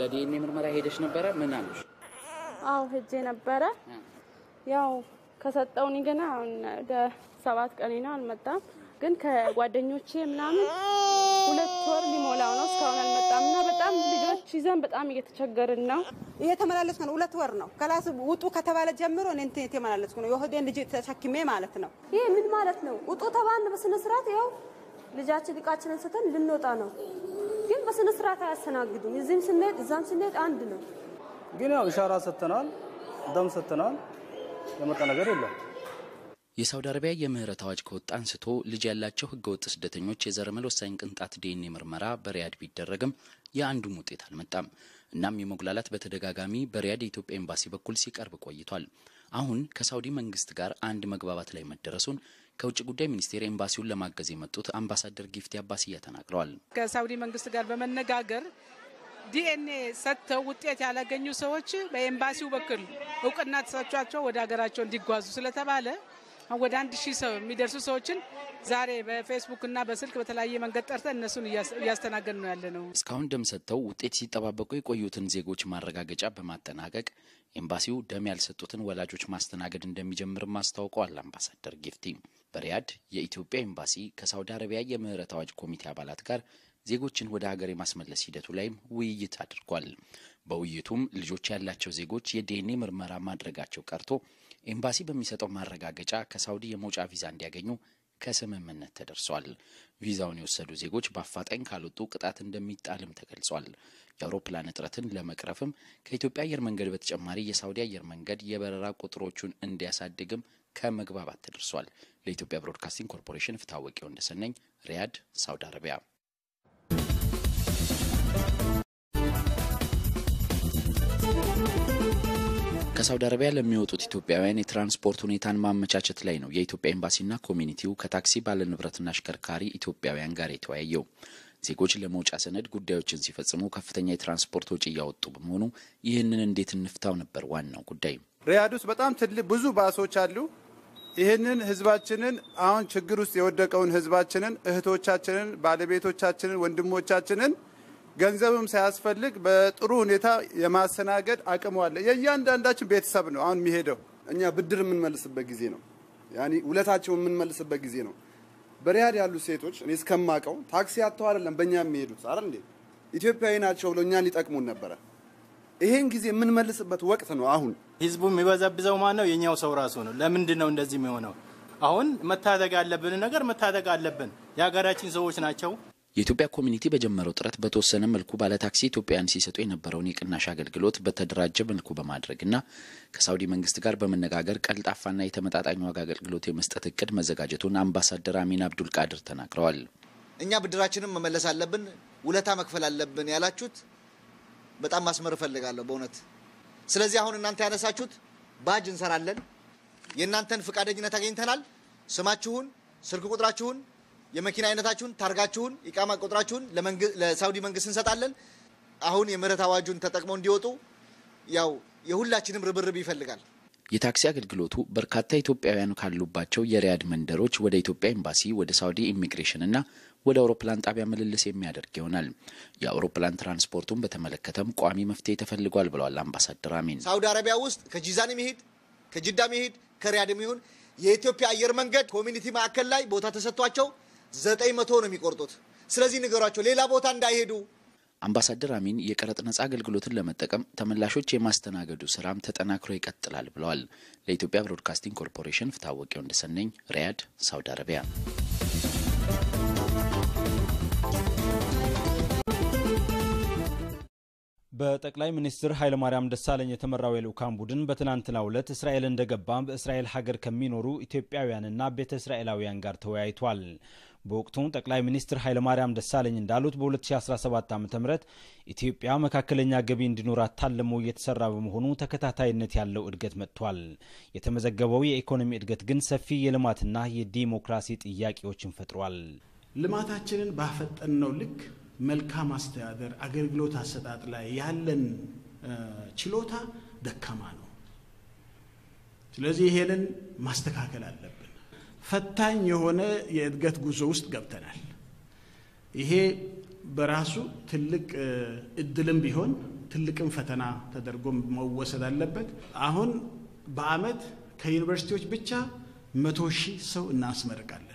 ለዲኤንኤ ምርመራ ሄደሽ ነበረ? ምን አሉሽ? አዎ ሄጄ ነበረ። ያው ከሰጠውኒ ገና ወደ ሰባት ቀኔ ነው አልመጣም። ግን ከጓደኞቼ ምናምን ሁለት ወር ሊሞላው ነው እስካሁን አልመጣም። እና በጣም ልጆች ይዘን በጣም እየተቸገርን ነው። እየተመላለስኩ ነው። ሁለት ወር ነው ከላስ ውጡ ከተባለ ጀምሮ እኔ እንትን የተመላለስኩ ነው። የሆዴን ልጅ ተሸክሜ ማለት ነው። ይሄ ምን ማለት ነው? ውጡ ተባልን በስነ ስርዓት። ያው ልጃችን እቃችንን ስተን ልንወጣ ነው ግን በስነ ስርዓት አያስተናግዱም። እዚህም ስንሄድ እዛም ስንሄድ አንድ ነው። ግን ያው ኢሻራ ሰጥተናል፣ ደም ሰጥተናል፣ የመጣ ነገር የለም። የሳውዲ አረቢያ የምህረት አዋጅ ከወጣ አንስቶ ልጅ ያላቸው ህገወጥ ስደተኞች የዘረመል ወሳኝ ቅንጣት ዲኤንኤ ምርመራ በሪያድ ቢደረግም የአንዱም ውጤት አልመጣም። እናም የመጉላላት በተደጋጋሚ በሪያድ የኢትዮጵያ ኤምባሲ በኩል ሲቀርብ ቆይቷል። አሁን ከሳውዲ መንግስት ጋር አንድ መግባባት ላይ መደረሱን ከውጭ ጉዳይ ሚኒስቴር ኤምባሲውን ለማገዝ የመጡት አምባሳደር ጊፍቲ አባስያ ተናግረዋል። ከሳውዲ መንግስት ጋር በመነጋገር ዲኤንኤ ሰጥተው ውጤት ያላገኙ ሰዎች በኤምባሲው በኩል እውቅና ተሰጥቷቸው ወደ ሀገራቸው እንዲጓዙ ስለተባለ ወደ አንድ ሺህ ሰው የሚደርሱ ሰዎችን ዛሬ በፌስቡክ እና በስልክ በተለያየ መንገድ ጠርተን እነሱን እያስተናገድ ነው ያለ ነው። እስካሁን ደም ሰጥተው ውጤት ሲጠባበቁ የቆዩትን ዜጎች ማረጋገጫ በማጠናቀቅ ኤምባሲው ደም ያልሰጡትን ወላጆች ማስተናገድ እንደሚጀምርም አስታውቀዋል። አምባሳደር ጊፍቲ በሪያድ የኢትዮጵያ ኤምባሲ ከሳውዲ አረቢያ የምህረት አዋጅ ኮሚቴ አባላት ጋር ዜጎችን ወደ ሀገር የማስመለስ ሂደቱ ላይም ውይይት አድርጓል። በውይይቱም ልጆች ያላቸው ዜጎች የዲኤንኤ ምርመራ ማድረጋቸው ቀርቶ ኤምባሲ በሚሰጠው ማረጋገጫ ከሳውዲ የመውጫ ቪዛ እንዲያገኙ ከስምምነት ተደርሷል። ቪዛውን የወሰዱ ዜጎች በአፋጣኝ ካልወጡ ቅጣት እንደሚጣልም ተገልጿል። የአውሮፕላን እጥረትን ለመቅረፍም ከኢትዮጵያ አየር መንገድ በተጨማሪ የሳውዲ አየር መንገድ የበረራ ቁጥሮቹን እንዲያሳድግም ከመግባባት ተደርሷል። ለኢትዮጵያ ብሮድካስቲንግ ኮርፖሬሽን ፍታወቂው እንደሰነኝ ሪያድ፣ ሳውዲ አረቢያ ከሳውዲ አረቢያ ለሚወጡት ኢትዮጵያውያን የትራንስፖርት ሁኔታን ማመቻቸት ላይ ነው የኢትዮጵያ ኤምባሲና ኮሚኒቲው ከታክሲ ባለንብረትና አሽከርካሪ ኢትዮጵያውያን ጋር የተወያየው። ዜጎች ለመውጫ ሰነድ ጉዳዮችን ሲፈጽሙ ከፍተኛ የትራንስፖርት ወጪ እያወጡ በመሆኑ ይህንን እንዴት እንፍታው ነበር ዋናው ጉዳይ። ሪያድ ውስጥ በጣም ትልቅ ብዙ ባሶች አሉ። ይህንን ህዝባችንን አሁን ችግር ውስጥ የወደቀውን ህዝባችንን፣ እህቶቻችንን፣ ባለቤቶቻችንን፣ ወንድሞቻችንን ገንዘብም ሳያስፈልግ በጥሩ ሁኔታ የማስተናገድ አቅሙ አለ። የእያንዳንዳችን ቤተሰብ ነው አሁን የሚሄደው። እኛ ብድር የምንመልስበት ጊዜ ነው፣ ያኔ ውለታቸው የምንመልስበት ጊዜ ነው። በሪያድ ያሉ ሴቶች እኔ እስከማቀው ታክሲ አጥተው አይደለም በእኛ የሚሄዱት አረ እንዴ ኢትዮጵያዊ ናቸው ብለው እኛን ሊጠቅሙን ነበረ። ይሄን ጊዜ የምንመልስበት ወቅት ነው አሁን። ህዝቡ የሚበዘብዘው ማን ነው? የኛው ሰው ራሱ ነው። ለምንድን ነው እንደዚህ የሚሆነው? አሁን መታደግ ያለብን ነገር መታደግ አለብን። የሀገራችን ሰዎች ናቸው። የኢትዮጵያ ኮሚኒቲ በጀመረው ጥረት በተወሰነ መልኩ ባለታክሲ ኢትዮጵያውያን ሲሰጡ የነበረውን የቅናሽ አገልግሎት በተደራጀ መልኩ በማድረግና ከሳውዲ መንግስት ጋር በመነጋገር ቀልጣፋና የተመጣጣኝ ዋጋ አገልግሎት የመስጠት እቅድ መዘጋጀቱን አምባሳደር አሚን አብዱል ቃድር ተናግረዋል። እኛ ብድራችንም መመለስ አለብን፣ ውለታ መክፈል አለብን ያላችሁት በጣም ማስመር እፈልጋለሁ በእውነት። ስለዚህ አሁን እናንተ ያነሳችሁት ባጅ እንሰራለን። የእናንተን ፈቃደኝነት አግኝተናል። ስማችሁን፣ ስልክ ቁጥራችሁን የመኪና አይነታችሁን፣ ታርጋችሁን፣ ኢቃማ ቁጥራችሁን ለሳውዲ መንግስት እንሰጣለን። አሁን የምህረት አዋጁን ተጠቅመው እንዲወጡ ያው የሁላችንም ርብርብ ይፈልጋል። የታክሲ አገልግሎቱ በርካታ ኢትዮጵያውያን ካሉባቸው የሪያድ መንደሮች ወደ ኢትዮጵያ ኤምባሲ፣ ወደ ሳውዲ ኢሚግሬሽን እና ወደ አውሮፕላን ጣቢያ ምልልስ የሚያደርግ ይሆናል። የአውሮፕላን ትራንስፖርቱን በተመለከተም ቋሚ መፍትሄ ተፈልጓል ብለዋል አምባሳደር አሚን። ሳውዲ አረቢያ ውስጥ ከጂዛን የሚሄድ ከጅዳ የሚሄድ ከሪያድ የሚሆን የኢትዮጵያ አየር መንገድ ኮሚኒቲ ማዕከል ላይ ቦታ ተሰጥቷቸው ዘጠኝ መቶ ነው የሚቆርጡት። ስለዚህ ንገሯቸው ሌላ ቦታ እንዳይሄዱ። አምባሳደር አሚን የቀረጥ ነጻ አገልግሎትን ለመጠቀም ተመላሾች የማስተናገዱ ስራም ተጠናክሮ ይቀጥላል ብለዋል። ለኢትዮጵያ ብሮድካስቲንግ ኮርፖሬሽን ፍታወቂው እንደሰነኝ ሪያድ፣ ሳውዲ አረቢያ በጠቅላይ ሚኒስትር ኃይለማርያም ደሳለኝ የተመራው የልዑካን ቡድን በትናንትናው ዕለት እስራኤል እንደገባ በእስራኤል ሀገር ከሚኖሩ ኢትዮጵያውያንና ቤተ እስራኤላውያን ጋር ተወያይቷል። በወቅቱ ጠቅላይ ሚኒስትር ኃይለማርያም ደሳለኝ እንዳሉት በ2017 ዓ ም ኢትዮጵያ መካከለኛ ገቢ እንዲኖራት ታልሞ እየተሰራ በመሆኑ ተከታታይነት ያለው እድገት መጥቷል። የተመዘገበው የኢኮኖሚ እድገት ግን ሰፊ የልማትና የዲሞክራሲ ጥያቄዎችን ፈጥሯል። ልማታችንን ባፈጠን ነው ልክ መልካም አስተዳደር አገልግሎት አሰጣጥ ላይ ያለን ችሎታ ደካማ ነው። ስለዚህ ይሄንን ማስተካከል አለብን። ፈታኝ የሆነ የእድገት ጉዞ ውስጥ ገብተናል። ይሄ በራሱ ትልቅ እድልም ቢሆን ትልቅም ፈተና ተደርጎ መወሰድ አለበት። አሁን በአመት ከዩኒቨርሲቲዎች ብቻ መቶ ሺህ ሰው እናስመርቃለን።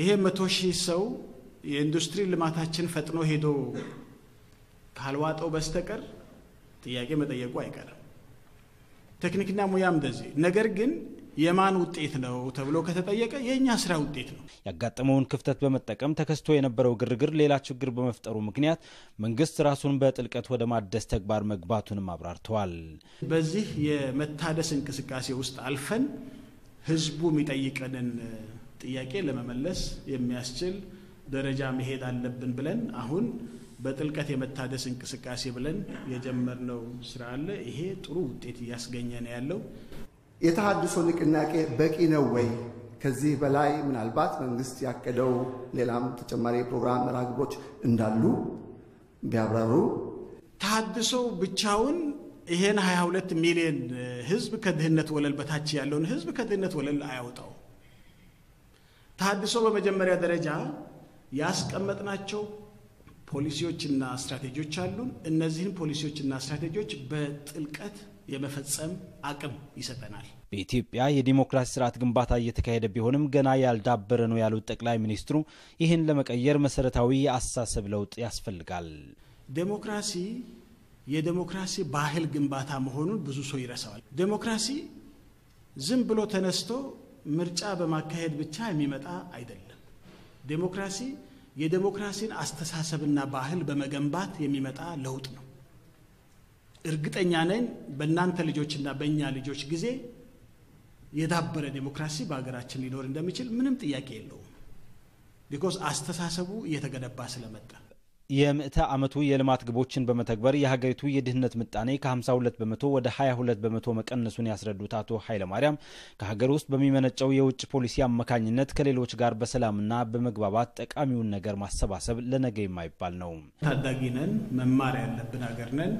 ይሄ መቶ ሺህ ሰው የኢንዱስትሪ ልማታችን ፈጥኖ ሄዶ ካልዋጠው በስተቀር ጥያቄ መጠየቁ አይቀርም። ቴክኒክና ሙያም እንደዚህ። ነገር ግን የማን ውጤት ነው ተብሎ ከተጠየቀ የእኛ ስራ ውጤት ነው። ያጋጠመውን ክፍተት በመጠቀም ተከስቶ የነበረው ግርግር ሌላ ችግር በመፍጠሩ ምክንያት መንግስት ራሱን በጥልቀት ወደ ማደስ ተግባር መግባቱንም አብራርተዋል። በዚህ የመታደስ እንቅስቃሴ ውስጥ አልፈን ህዝቡ የሚጠይቀንን ጥያቄ ለመመለስ የሚያስችል ደረጃ መሄድ አለብን ብለን አሁን በጥልቀት የመታደስ እንቅስቃሴ ብለን የጀመርነው ስራ አለ። ይሄ ጥሩ ውጤት እያስገኘ ነው ያለው። የተሃድሶ ንቅናቄ በቂ ነው ወይ? ከዚህ በላይ ምናልባት መንግስት ያቀደው ሌላም ተጨማሪ የፕሮግራም መርሃ ግብሮች እንዳሉ ቢያብራሩ። ተሃድሶ ብቻውን ይሄን 22 ሚሊዮን ህዝብ ከድህነት ወለል በታች ያለውን ህዝብ ከድህነት ወለል አያውጣው። ተሃድሶ በመጀመሪያ ደረጃ ያስቀመጥናቸው ፖሊሲዎችና ስትራቴጂዎች አሉን። እነዚህን ፖሊሲዎችና ስትራቴጂዎች በጥልቀት የመፈጸም አቅም ይሰጠናል። በኢትዮጵያ የዲሞክራሲ ስርዓት ግንባታ እየተካሄደ ቢሆንም ገና ያልዳበረ ነው ያሉት ጠቅላይ ሚኒስትሩ ይህን ለመቀየር መሰረታዊ የአስተሳሰብ ለውጥ ያስፈልጋል። ዴሞክራሲ የዴሞክራሲ ባህል ግንባታ መሆኑን ብዙ ሰው ይረሳዋል። ዴሞክራሲ ዝም ብሎ ተነስቶ ምርጫ በማካሄድ ብቻ የሚመጣ አይደለም። ዴሞክራሲ የዴሞክራሲን አስተሳሰብና ባህል በመገንባት የሚመጣ ለውጥ ነው። እርግጠኛ ነን በእናንተ ልጆችና በእኛ ልጆች ጊዜ የዳበረ ዴሞክራሲ በሀገራችን ሊኖር እንደሚችል ምንም ጥያቄ የለውም። ቢኮዝ አስተሳሰቡ እየተገነባ ስለመጣ የምዕተ ዓመቱ የልማት ግቦችን በመተግበር የሀገሪቱ የድህነት ምጣኔ ከ52 በመቶ ወደ 22 በመቶ መቀነሱን ያስረዱት አቶ ኃይለማርያም ከሀገር ውስጥ በሚመነጨው የውጭ ፖሊሲ አማካኝነት ከሌሎች ጋር በሰላምና በመግባባት ጠቃሚውን ነገር ማሰባሰብ ለነገ የማይባል ነው። ታዳጊ ነን፣ መማር ያለብን ሀገር ነን።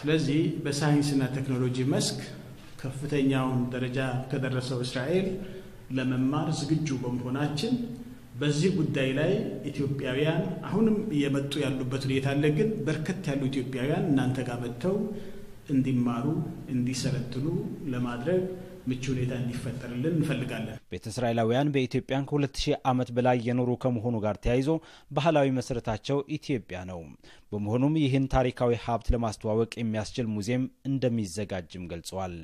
ስለዚህ በሳይንስና ቴክኖሎጂ መስክ ከፍተኛውን ደረጃ ከደረሰው እስራኤል ለመማር ዝግጁ በመሆናችን በዚህ ጉዳይ ላይ ኢትዮጵያውያን አሁንም እየመጡ ያሉበት ሁኔታ አለ። ግን በርከት ያሉ ኢትዮጵያውያን እናንተ ጋር መጥተው እንዲማሩ እንዲሰለጥኑ ለማድረግ ምቹ ሁኔታ እንዲፈጠርልን እንፈልጋለን። ቤተ እስራኤላውያን በኢትዮጵያን ከሁለት ሺህ ዓመት በላይ የኖሩ ከመሆኑ ጋር ተያይዞ ባህላዊ መሰረታቸው ኢትዮጵያ ነው። በመሆኑም ይህን ታሪካዊ ሀብት ለማስተዋወቅ የሚያስችል ሙዚየም እንደሚዘጋጅም ገልጸዋል።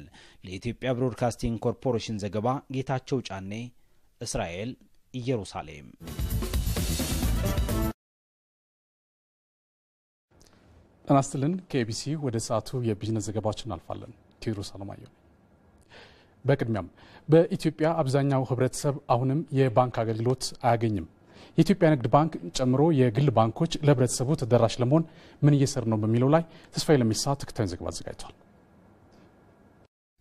ለኢትዮጵያ ብሮድካስቲንግ ኮርፖሬሽን ዘገባ ጌታቸው ጫኔ እስራኤል ኢየሩሳሌም ጠናስትልን ከኤቢሲ ወደ ሰዓቱ የቢዝነስ ዘገባዎች እናልፋለን። ቴዎድሮስ አለማየሁ። በቅድሚያም በኢትዮጵያ አብዛኛው ህብረተሰብ አሁንም የባንክ አገልግሎት አያገኝም። የኢትዮጵያ ንግድ ባንክ ጨምሮ የግል ባንኮች ለህብረተሰቡ ተደራሽ ለመሆን ምን እየሰሩ ነው በሚለው ላይ ተስፋዬ ለሚሳ ተከታዩን ዘገባ አዘጋጅቷል።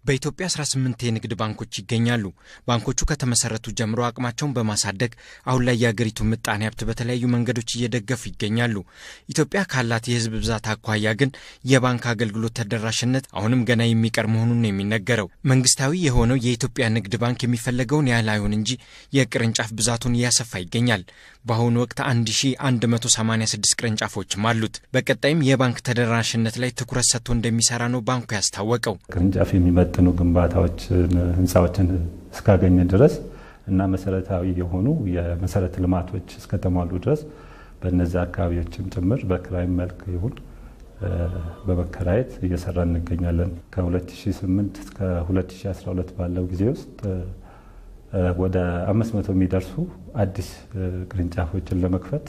በኢትዮጵያ 18 የንግድ ባንኮች ይገኛሉ። ባንኮቹ ከተመሰረቱ ጀምሮ አቅማቸውን በማሳደግ አሁን ላይ የአገሪቱ ምጣኔ ሀብት በተለያዩ መንገዶች እየደገፉ ይገኛሉ። ኢትዮጵያ ካላት የሕዝብ ብዛት አኳያ ግን የባንክ አገልግሎት ተደራሽነት አሁንም ገና የሚቀር መሆኑን ነው የሚነገረው። መንግስታዊ የሆነው የኢትዮጵያ ንግድ ባንክ የሚፈለገውን ያህል አይሆን እንጂ የቅርንጫፍ ብዛቱን እያሰፋ ይገኛል። በአሁኑ ወቅት 1186 ቅርንጫፎችም አሉት። በቀጣይም የባንክ ተደራሽነት ላይ ትኩረት ሰጥቶ እንደሚሰራ ነው ባንኩ ያስታወቀው። ቅርንጫፍ የሚመጥኑ ግንባታዎችን ህንፃዎችን እስካገኘ ድረስ እና መሰረታዊ የሆኑ የመሰረተ ልማቶች እስከተሟሉ ድረስ በእነዚያ አካባቢዎችም ጭምር በክራይም መልክ ይሁን በመከራየት እየሰራ እንገኛለን። ከ2008 እስከ 2012 ባለው ጊዜ ውስጥ ወደ 500 የሚደርሱ አዲስ ቅርንጫፎችን ለመክፈት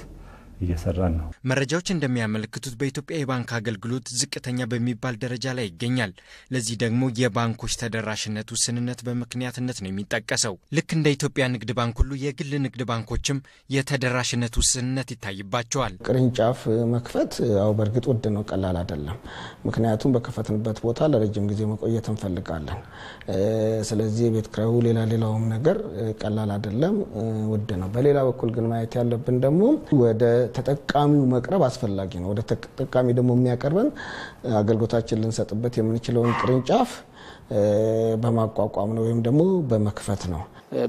እየሰራን ነው። መረጃዎች እንደሚያመለክቱት በኢትዮጵያ የባንክ አገልግሎት ዝቅተኛ በሚባል ደረጃ ላይ ይገኛል። ለዚህ ደግሞ የባንኮች ተደራሽነት ውስንነት በምክንያትነት ነው የሚጠቀሰው። ልክ እንደ ኢትዮጵያ ንግድ ባንክ ሁሉ የግል ንግድ ባንኮችም የተደራሽነት ውስንነት ይታይባቸዋል። ቅርንጫፍ መክፈት ያው በእርግጥ ውድ ነው፣ ቀላል አይደለም። ምክንያቱም በከፈትንበት ቦታ ለረጅም ጊዜ መቆየት እንፈልጋለን። ስለዚህ የቤት ክራዩ፣ ሌላ ሌላውም ነገር ቀላል አይደለም፣ ውድ ነው። በሌላ በኩል ግን ማየት ያለብን ደግሞ ወደ ተጠቃሚው መቅረብ አስፈላጊ ነው። ወደ ተጠቃሚ ደግሞ የሚያቀርበን አገልግሎታችን ልንሰጥበት የምንችለውን ቅርንጫፍ በማቋቋም ነው ወይም ደግሞ በመክፈት ነው።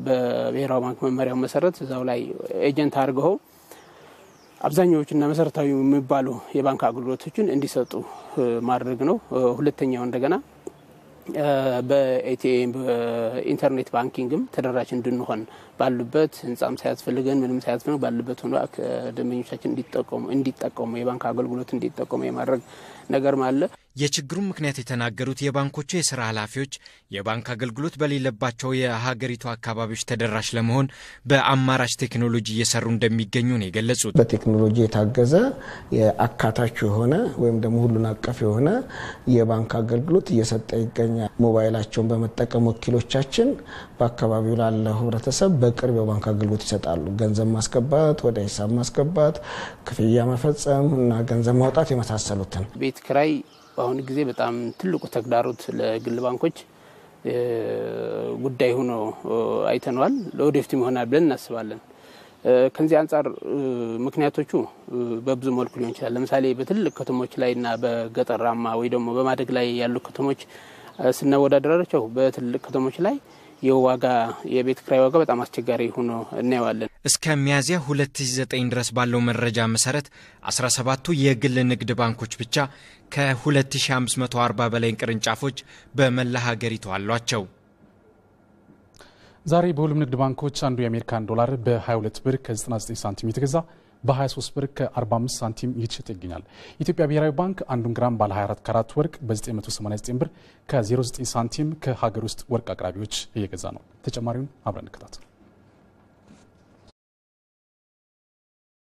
በብሔራዊ ባንክ መመሪያው መሰረት እዛው ላይ ኤጀንት አድርገው አብዛኛዎቹና መሰረታዊ የሚባሉ የባንክ አገልግሎቶችን እንዲሰጡ ማድረግ ነው። ሁለተኛው እንደገና በኤቲኤም በኢንተርኔት ባንኪንግም ተደራሽ እንድንሆን ባሉበት ህንጻም ሳያስፈልገን ምንም ሳያስፈልግ ባሉበት ሆኖ ደንበኞቻችን እንዲጠቀሙ የባንክ አገልግሎት እንዲጠቀሙ የማድረግ ነገርም አለ። የችግሩን ምክንያት የተናገሩት የባንኮቹ የሥራ ኃላፊዎች የባንክ አገልግሎት በሌለባቸው የሀገሪቱ አካባቢዎች ተደራሽ ለመሆን በአማራጭ ቴክኖሎጂ እየሰሩ እንደሚገኙ ነው የገለጹት። በቴክኖሎጂ የታገዘ የአካታች የሆነ ወይም ደግሞ ሁሉን አቀፍ የሆነ የባንክ አገልግሎት እየሰጠ ይገኛል። ሞባይላቸውን በመጠቀም ወኪሎቻችን በአካባቢው ላለ ህብረተሰብ በቅርብ የባንክ አገልግሎት ይሰጣሉ። ገንዘብ ማስገባት፣ ወደ ሂሳብ ማስገባት፣ ክፍያ መፈጸም እና ገንዘብ ማውጣት የመሳሰሉትን ቤት ክራይ በአሁኑ ጊዜ በጣም ትልቁ ተግዳሮት ለግል ባንኮች ጉዳይ ሆኖ አይተነዋል። ለወደፊትም ይሆናል ብለን እናስባለን። ከዚህ አንጻር ምክንያቶቹ በብዙ መልኩ ሊሆን ይችላል። ለምሳሌ በትልቅ ከተሞች ላይ እና በገጠራማ ወይ ደግሞ በማደግ ላይ ያሉ ከተሞች ስናወዳደራቸው በትልቅ ከተሞች ላይ የዋጋ የቤት ክራይ ዋጋ በጣም አስቸጋሪ ሆኖ እናየዋለን። እስከ ሚያዝያ 2009 ድረስ ባለው መረጃ መሰረት 17ቱ የግል ንግድ ባንኮች ብቻ ከ2540 በላይ ቅርንጫፎች በመላ ሀገሪቱ አሏቸው። ዛሬ በሁሉም ንግድ ባንኮች አንዱ የአሜሪካን ዶላር በ22 ብር ከ99 ሳንቲም የተገዛ በ23 ብር ከ45 ሳንቲም እየተሸጠ ይገኛል። የኢትዮጵያ ብሔራዊ ባንክ አንዱን ግራም ባለ 24 ካራት ወርቅ በ989 ብር ከ09 ሳንቲም ከሀገር ውስጥ ወርቅ አቅራቢዎች እየገዛ ነው። ተጨማሪውን አብረን እንከታተል።